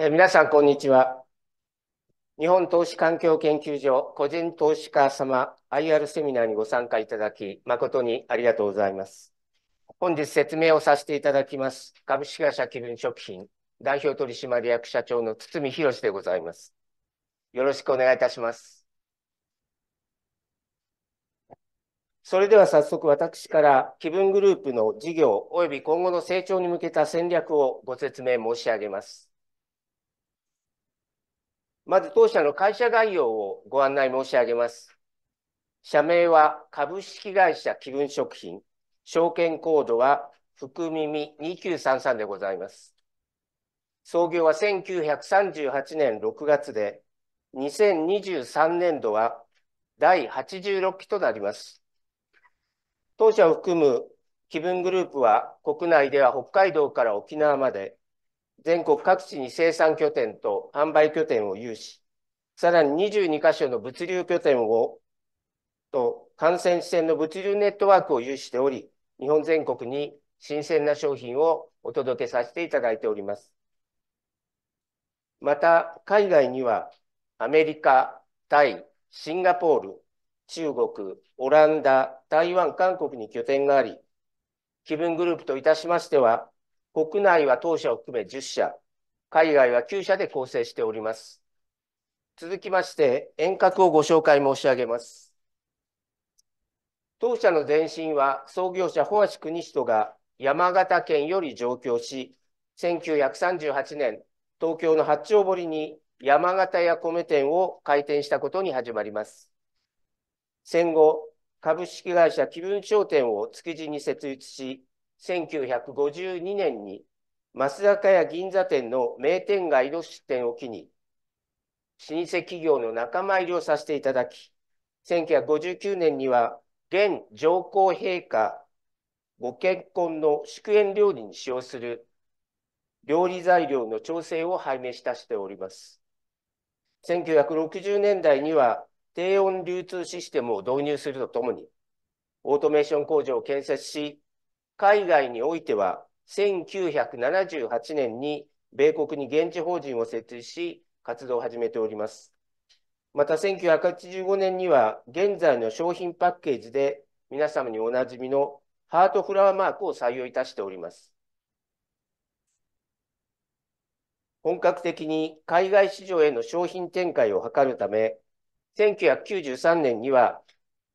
え皆さん、こんにちは。日本投資環境研究所個人投資家様 IR セミナーにご参加いただき、誠にありがとうございます。本日説明をさせていただきます。株式会社気分食品代表取締役社長の堤博でございます。よろしくお願いいたします。それでは早速私から気分グループの事業及び今後の成長に向けた戦略をご説明申し上げます。まず当社の会社概要をご案内申し上げます。社名は株式会社気分食品、証券コードは福耳2933でございます。創業は1938年6月で、2023年度は第86期となります。当社を含む気分グループは国内では北海道から沖縄まで全国各地に生産拠点と販売拠点を有し、さらに22カ所の物流拠点をと感染支援の物流ネットワークを有しており、日本全国に新鮮な商品をお届けさせていただいております。また、海外にはアメリカ、タイ、シンガポール、中国、オランダ、台湾、韓国に拠点があり、気分グループといたしましては、国内は当社を含め10社、海外は9社で構成しております。続きまして、遠隔をご紹介申し上げます。当社の前身は創業者本橋邦人が山形県より上京し、1938年、東京の八丁堀に山形屋米店を開店したことに始まります。戦後、株式会社気分商店を築地に設立し、1952年に松坂屋銀座店の名店街の出店を機に、老舗企業の仲間入りをさせていただき、1959年には現上皇陛下ご結婚の祝宴料理に使用する料理材料の調整を拝命したしております。1960年代には低温流通システムを導入するとともに、オートメーション工場を建設し、海外においては、1978年に米国に現地法人を設立し、活動を始めております。また、1985年には、現在の商品パッケージで、皆様におなじみのハートフラワーマークを採用いたしております。本格的に海外市場への商品展開を図るため、1993年には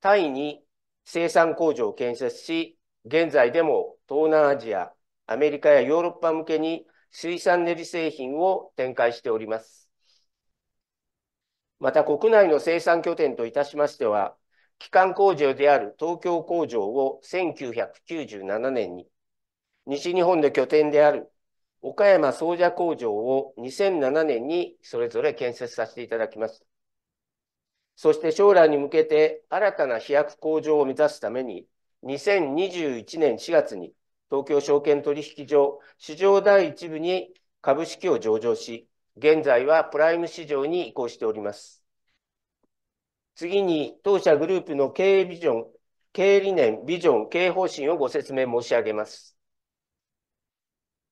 タイに生産工場を建設し、現在でも東南アジア、アメリカやヨーロッパ向けに水産練り製品を展開しております。また国内の生産拠点といたしましては、基幹工場である東京工場を1997年に、西日本の拠点である岡山総社工場を2007年にそれぞれ建設させていただきました。そして将来に向けて新たな飛躍向上を目指すために、2021年4月に東京証券取引所市場第1部に株式を上場し、現在はプライム市場に移行しております。次に、当社グループの経営ビジョン、経営理念、ビジョン、経営方針をご説明申し上げます。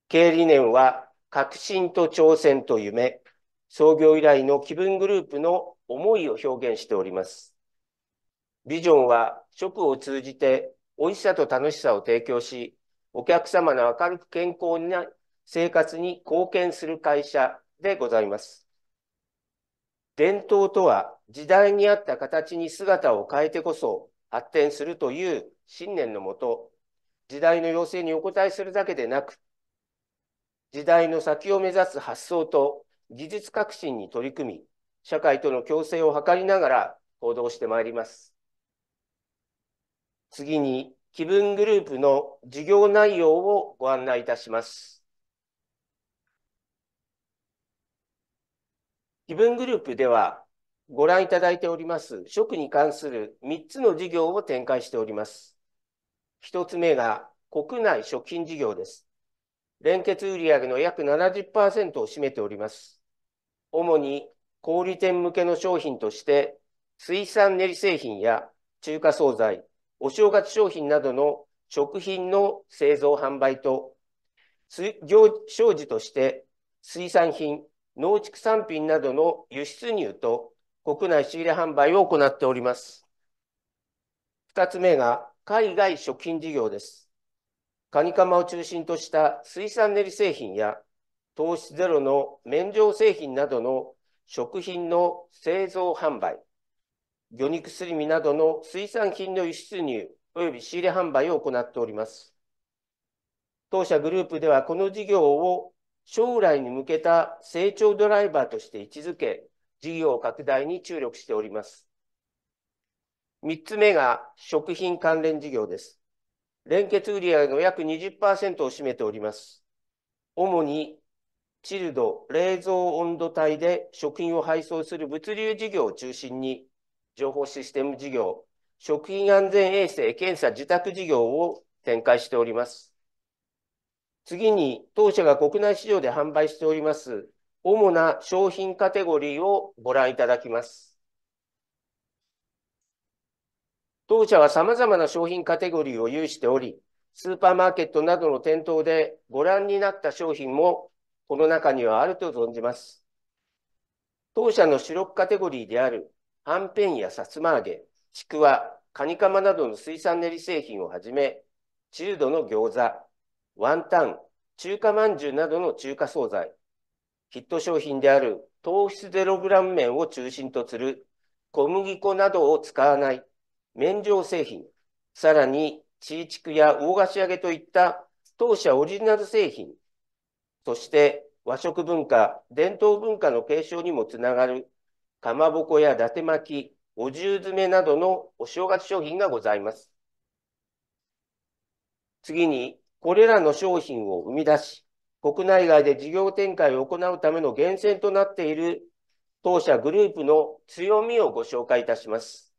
経営理念は、革新と挑戦と夢、創業以来の気分グループの思いを表現しております。ビジョンは、職を通じて美味しさと楽しさを提供し、お客様の明るく健康な生活に貢献する会社でございます。伝統とは時代に合った形に姿を変えてこそ発展するという信念のもと、時代の要請にお応えするだけでなく、時代の先を目指す発想と技術革新に取り組み、社会との共生を図りながら行動してまいります。次に、気分グループの事業内容をご案内いたします。気分グループでは、ご覧いただいております食に関する3つの事業を展開しております。1つ目が国内食品事業です。連結売上の約70%を占めております。主に小売店向けの商品として、水産練り製品や中華惣菜、お正月商品などの食品の製造販売と、商事として水産品、農畜産品などの輸出入と国内仕入れ販売を行っております。2つ目が海外食品事業です。カニカマを中心とした水産練り製品や糖質ゼロの免状製品などの食品の製造販売、魚肉すり身などの水産品の輸出入及び仕入れ販売を行っております。当社グループではこの事業を将来に向けた成長ドライバーとして位置づけ、事業拡大に注力しております。3つ目が食品関連事業です。連結売上の約20%を占めております。主にチルド、冷蔵温度帯で食品を配送する物流事業を中心に、情報システム事業、食品安全衛生、検査、自宅事業を展開しております。次に、当社が国内市場で販売しております、主な商品カテゴリーをご覧いただきます。当社は様々な商品カテゴリーを有しており、スーパーマーケットなどの店頭でご覧になった商品もこの中にはあると存じます。当社の主力カテゴリーであるはんぺんやさつま揚げ、ちくわ、カニカマなどの水産練り製品をはじめ、中度の餃子、ワンタン、中華まんじゅうなどの中華惣菜、ヒット商品である糖質ゼログラム麺を中心とする小麦粉などを使わない麺状製品、さらにチーチクや大菓子揚げといった当社オリジナル製品、そして和食文化、伝統文化の継承にもつながるかまぼこや伊達巻き、お重詰めなどのお正月商品がございます。次に、これらの商品を生み出し、国内外で事業展開を行うための源泉となっている当社グループの強みをご紹介いたします。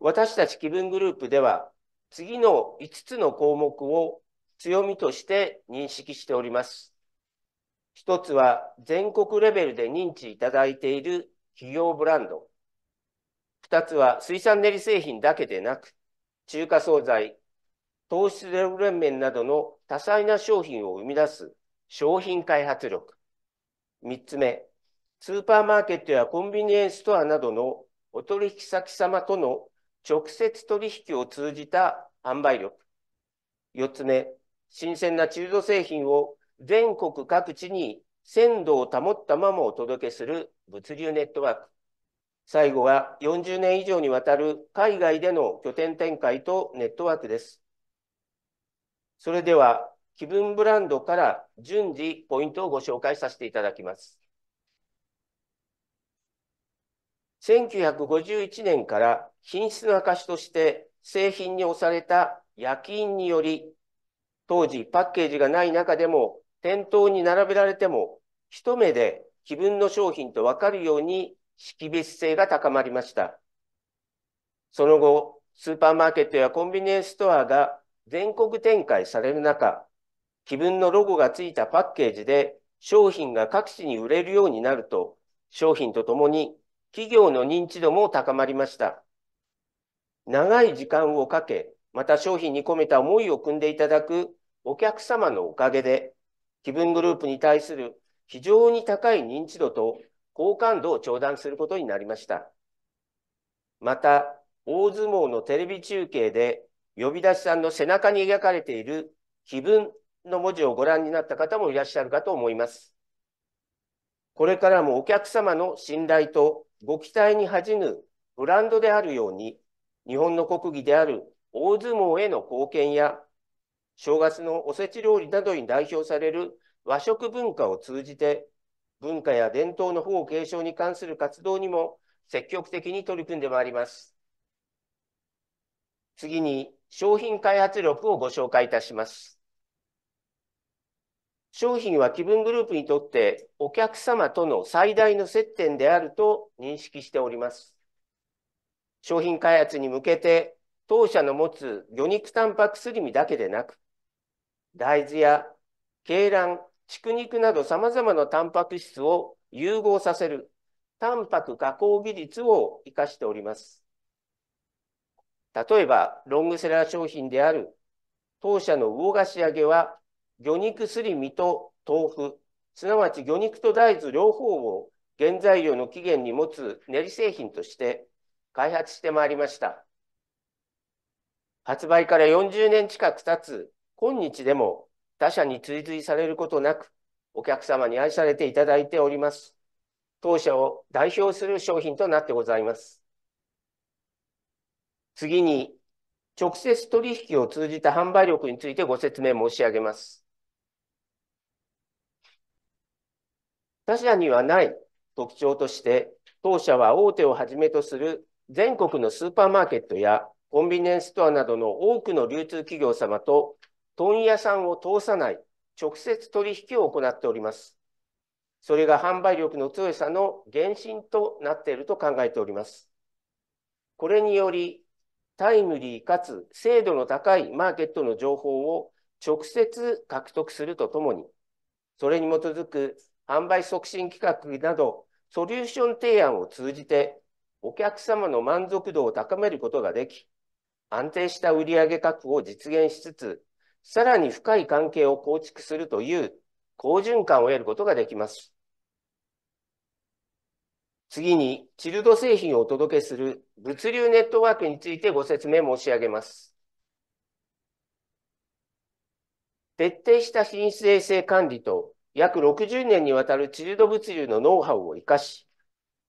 私たち気分グループでは、次の5つの項目を強みとして認識しております。一つは全国レベルで認知いただいている企業ブランド。二つは水産練り製品だけでなく、中華惣菜、糖質ゼロ連麺などの多彩な商品を生み出す商品開発力。三つ目、スーパーマーケットやコンビニエンスストアなどのお取引先様との直接取引を通じた販売力。四つ目、新鮮な中途製品を全国各地に鮮度を保ったままお届けする物流ネットワーク。最後は40年以上にわたる海外での拠点展開とネットワークです。それでは、気分ブランドから順次ポイントをご紹介させていただきます。1951年から品質の証として製品に押された焼き印により、当時パッケージがない中でも店頭に並べられても、一目で自分の商品とわかるように識別性が高まりました。その後、スーパーマーケットやコンビニエンスストアが全国展開される中、自分のロゴがついたパッケージで商品が各地に売れるようになると、商品とともに企業の認知度も高まりました。長い時間をかけ、また商品に込めた思いを組んでいただくお客様のおかげで、気分グループに対する非常に高い認知度と好感度を調戴することになりました。また、大相撲のテレビ中継で、呼び出しさんの背中に描かれている気分の文字をご覧になった方もいらっしゃるかと思います。これからもお客様の信頼とご期待に恥じぬブランドであるように、日本の国技である大相撲への貢献や正月のおせち料理などに代表される和食文化を通じて、文化や伝統の保護継承に関する活動にも積極的に取り組んでまいります。次に商品開発力をご紹介いたします。商品は気分グループにとってお客様との最大の接点であると認識しております。商品開発に向けて当社の持つ魚肉タンパクスリミだけでなく大豆や鶏卵、畜肉などさまざまなタンパク質を融合させるタンパク加工技術を生かしております。例えば、ロングセラー商品である当社の魚菓子揚げは、魚肉すり身と豆腐、すなわち魚肉と大豆両方を原材料の起源に持つ練り製品として開発してまいりました。発売から40年近く経つ今日でも他社に追随されることなく、お客様に愛されていただいております。当社を代表する商品となってございます。次に、直接取引を通じた販売力についてご説明申し上げます。他社にはない特徴として、当社は大手をはじめとする全国のスーパーマーケットやコンビニエンスストアなどの多くの流通企業様と問屋さんを通さない直接取引を行っております。それが販売力の強さの原神となっていると考えております。これにより、タイムリーかつ精度の高いマーケットの情報を直接獲得するとともに、それに基づく販売促進企画などソリューション提案を通じてお客様の満足度を高めることができ、安定した売上確保を実現しつつ、さらに深い関係を構築するという好循環を得ることができます。次に、チルド製品をお届けする物流ネットワークについてご説明申し上げます。徹底した品質衛生管理と約60年にわたるチルド物流のノウハウを活かし、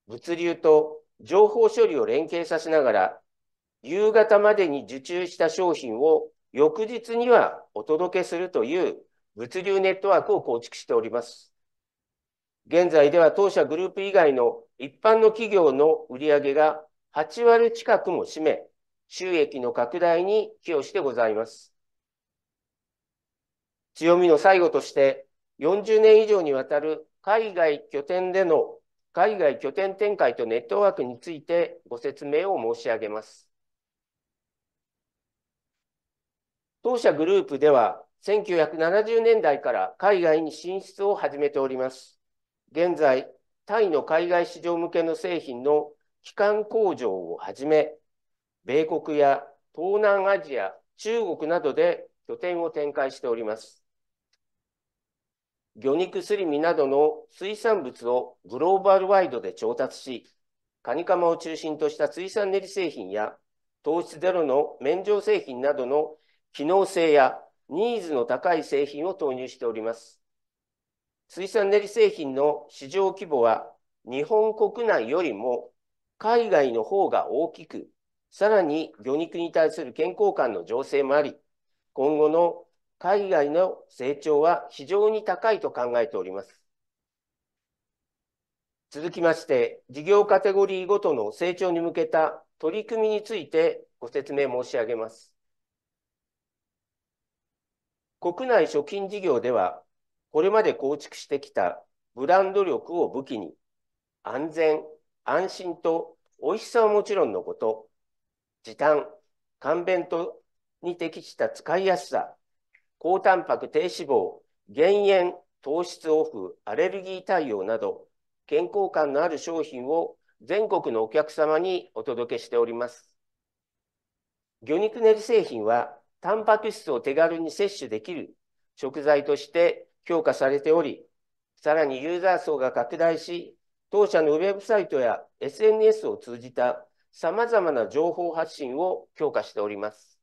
物流と情報処理を連携させながら、夕方までに受注した商品を翌日にはお届けするという物流ネットワークを構築しております。現在では当社グループ以外の一般の企業の売上が8割近くも占め、収益の拡大に寄与してございます。強みの最後として、40年以上にわたる海外拠点での海外拠点展開とネットワークについてご説明を申し上げます。当社グループでは、1970年代から海外に進出を始めております。現在、タイの海外市場向けの製品の基幹工場をはじめ、米国や東南アジア、中国などで拠点を展開しております。魚肉すり身などの水産物をグローバルワイドで調達し、カニカマを中心とした水産練り製品や糖質ゼロの免状製品などの機能性やニーズの高い製品を投入しております。水産練り製品の市場規模は日本国内よりも海外の方が大きく、さらに魚肉に対する健康感の情勢もあり、今後の海外の成長は非常に高いと考えております。続きまして、事業カテゴリーごとの成長に向けた取り組みについてご説明申し上げます。国内貯金事業では、これまで構築してきたブランド力を武器に、安全、安心と美味しさはもちろんのこと、時短、簡便とに適した使いやすさ、高タンパク低脂肪、減塩、糖質オフ、アレルギー対応など、健康感のある商品を全国のお客様にお届けしております。魚肉練り製品はタンパク質を手軽に摂取できる食材として強化されており、さらにユーザー層が拡大し、当社のウェブサイトや SNS を通じた様々な情報発信を強化しております。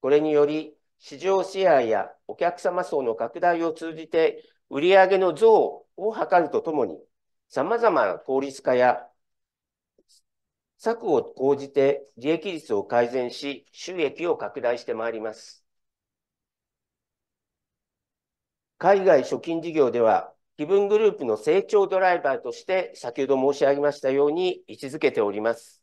これにより、市場シェアやお客様層の拡大を通じて、売上の増を図るとともに、様々な効率化や策を講じて利益率を改善し、収益を拡大してまいります。海外貯金事業では、気分グループの成長ドライバーとして、先ほど申し上げましたように位置づけております。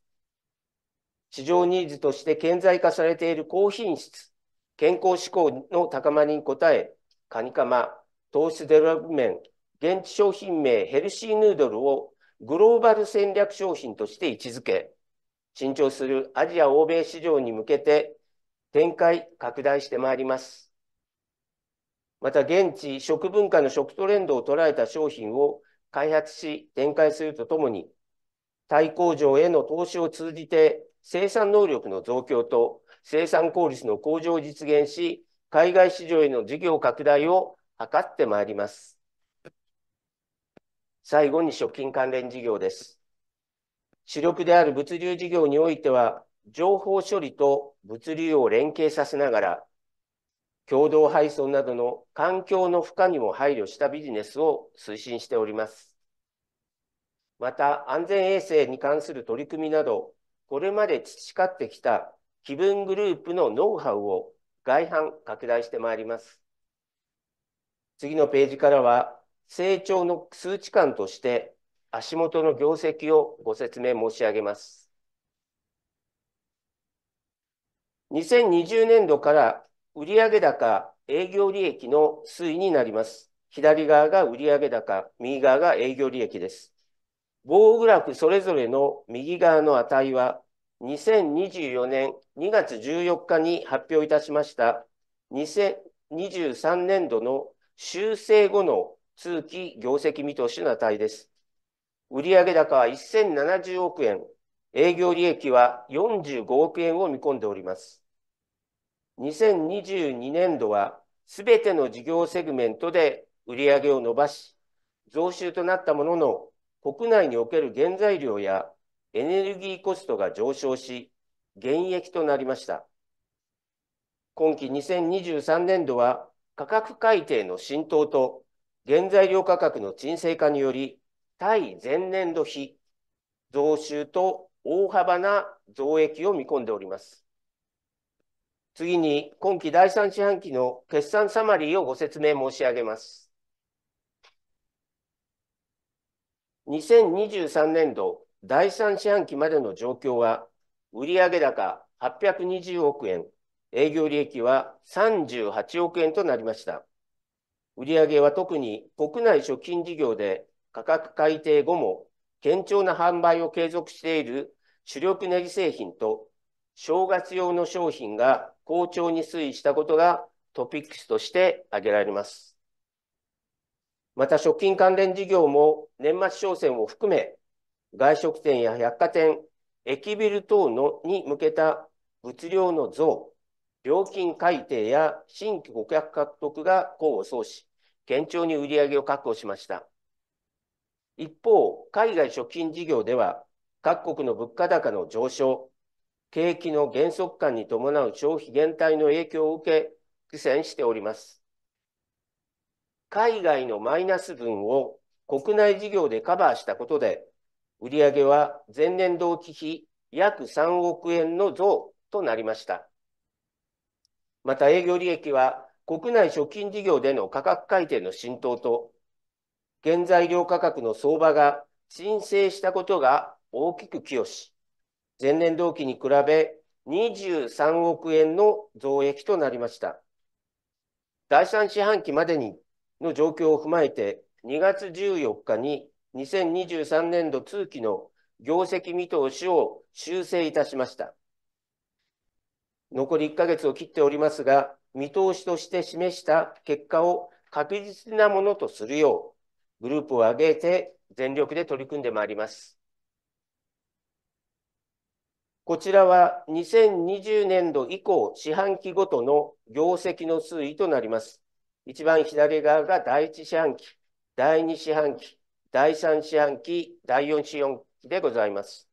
市場ニーズとして顕在化されている高品質、健康志向の高まりに応え、カニカマ、糖質デラブメン、現地商品名ヘルシーヌードルをグローバル戦略商品として位置づけ、伸長するアジア欧米市場に向けて展開拡大してまいります。また現地食文化の食トレンドを捉えた商品を開発し展開するとともに、タイ工場への投資を通じて生産能力の増強と生産効率の向上を実現し、海外市場への事業拡大を図ってまいります。最後に食品関連事業です。主力である物流事業においては、情報処理と物流を連携させながら、共同配送などの環境の負荷にも配慮したビジネスを推進しております。また、安全衛生に関する取り組みなど、これまで培ってきた気分グループのノウハウを外販拡大してまいります。次のページからは、成長の数値感として足元の業績をご説明申し上げます。2020年度から売上高、営業利益の推移になります。左側が売上高、右側が営業利益です。棒グラフそれぞれの右側の値は、2024年2月14日に発表いたしました2023年度の修正後の通期業績見通しの値です。売上高は1070億円、営業利益は45億円を見込んでおります。2022年度はすべての事業セグメントで売上を伸ばし、増収となったものの、国内における原材料やエネルギーコストが上昇し、減益となりました。今期2023年度は価格改定の浸透と原材料価格の沈静化により、対前年度比増収と大幅な増益を見込んでおります。次に、今期第3四半期の決算サマリーをご説明申し上げます。2023年度第3四半期までの状況は、売上高820億円、営業利益は38億円となりました。売上は特に国内貯金事業で価格改定後も堅調な販売を継続している主力ネギ製品と正月用の商品が好調に推移したことがトピックスとして挙げられます。また食品関連事業も年末商戦を含め外食店や百貨店、駅ビル等のに向けた物量の増、料金改定や新規顧客獲得が功を奏し、堅調に売り上げを確保しました。一方、海外食品事業では、各国の物価高の上昇、景気の減速感に伴う消費減退の影響を受け、苦戦しております。海外のマイナス分を国内事業でカバーしたことで、売上は前年同期比約3億円の増となりました。また営業利益は国内食品事業での価格改定の浸透と、原材料価格の相場が申請したことが大きく寄与し、前年同期に比べ23億円の増益となりました。第3四半期までにの状況を踏まえて、2月14日に2023年度通期の業績見通しを修正いたしました。残り1ヶ月を切っておりますが、見通しとして示した結果を確実なものとするよう、グループを挙げて全力で取り組んでまいります。こちらは2020年度以降、四半期ごとの業績の推移となります。一番左側が第1四半期、第2四半期、第3四半期、第4四半期でございます。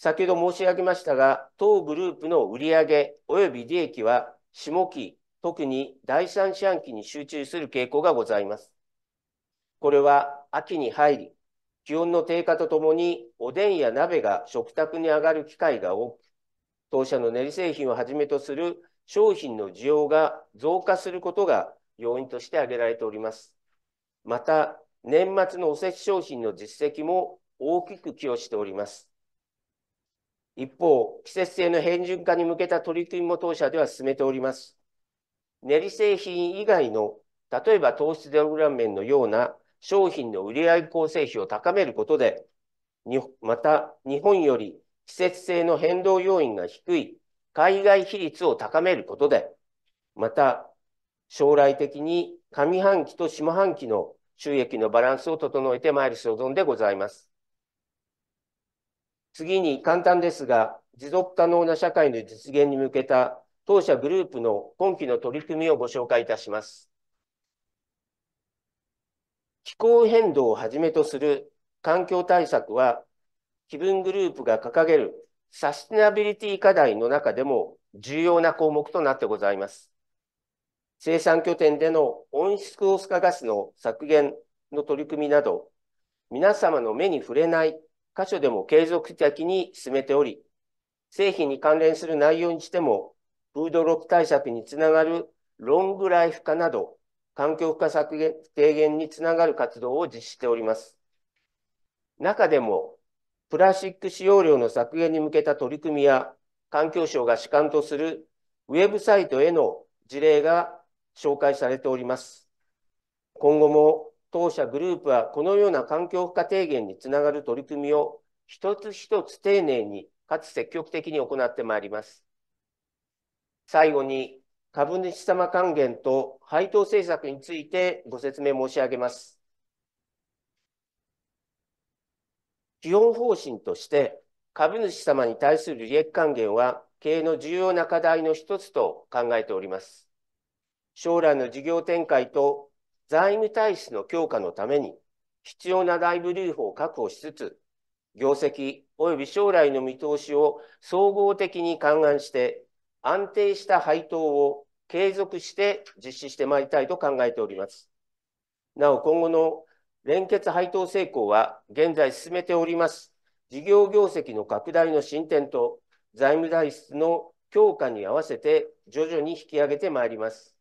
先ほど申し上げましたが、当グループの売上及び利益は下期、特に第三四半期に集中する傾向がございます。これは秋に入り、気温の低下とともにおでんや鍋が食卓に上がる機会が多く、当社の練り製品をはじめとする商品の需要が増加することが要因として挙げられております。また、年末のおせち商品の実績も大きく寄与しております。一方、季節性の変順化に向けた取り組みも当社では進めております。練り製品以外の、例えば糖質デログラム麺のような商品の売上構成比を高めることで、また日本より季節性の変動要因が低い海外比率を高めることで、また将来的に上半期と下半期の収益のバランスを整えてまいる所存でございます。次に簡単ですが、持続可能な社会の実現に向けた当社グループの今期の取り組みをご紹介いたします。気候変動をはじめとする環境対策は、気分グループが掲げるサステナビリティ課題の中でも重要な項目となってございます。生産拠点での温室効果ガスの削減の取り組みなど、皆様の目に触れない箇所でも継続的に進めており、製品に関連する内容にしても、フードロック対策につながるロングライフ化など、環境負荷削減、低減につながる活動を実施しております。中でも、プラスチック使用量の削減に向けた取り組みや、環境省が主管とするウェブサイトへの事例が紹介されております。今後も当社グループはこのような環境負荷低減につながる取り組みを一つ一つ丁寧にかつ積極的に行ってまいります。最後に株主様還元と配当政策についてご説明申し上げます。基本方針として株主様に対する利益還元は経営の重要な課題の一つと考えております。将来の事業展開と財務体質の強化のために必要な内部留保を確保しつつ、業績及び将来の見通しを総合的に勘案して、安定した配当を継続して実施してまいりたいと考えております。なお、今後の連結配当成功は、現在進めております事業業績の拡大の進展と財務体質の強化に合わせて徐々に引き上げてまいります。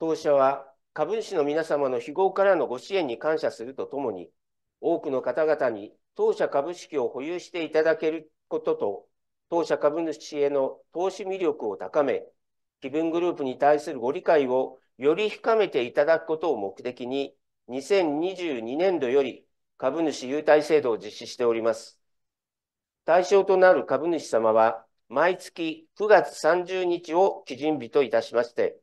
当社は株主の皆様の非業からのご支援に感謝するとともに、多くの方々に当社株式を保有していただけることと、当社株主への投資魅力を高め、気分グループに対するご理解をより深めていただくことを目的に、2022年度より株主優待制度を実施しております。対象となる株主様は、毎月9月30日を基準日といたしまして、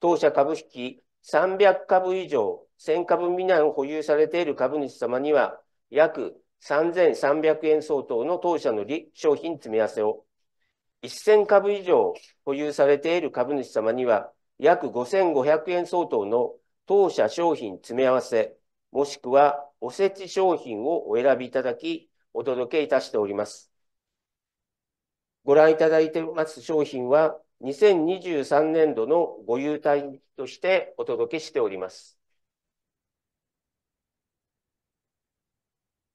当社株式300株以上、1000株未満保有されている株主様には、約3300円相当の当社の利商品詰め合わせを、1000株以上保有されている株主様には、約5500円相当の当社商品詰め合わせ、もしくはおせち商品をお選びいただき、お届けいたしております。ご覧いただいてます商品は、2023年度のご優待としてお届けしております。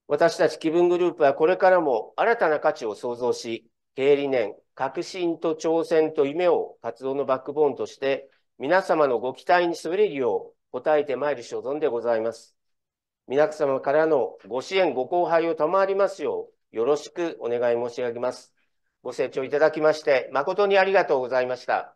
私たち気分グループはこれからも新たな価値を創造し、経営理念、革新と挑戦と夢を活動のバックボーンとして、皆様のご期待に滑れるよう応えてまいる所存でございます。皆様からのご支援、ご後輩を賜りますよう、よろしくお願い申し上げます。ご清聴いただきまして、誠にありがとうございました。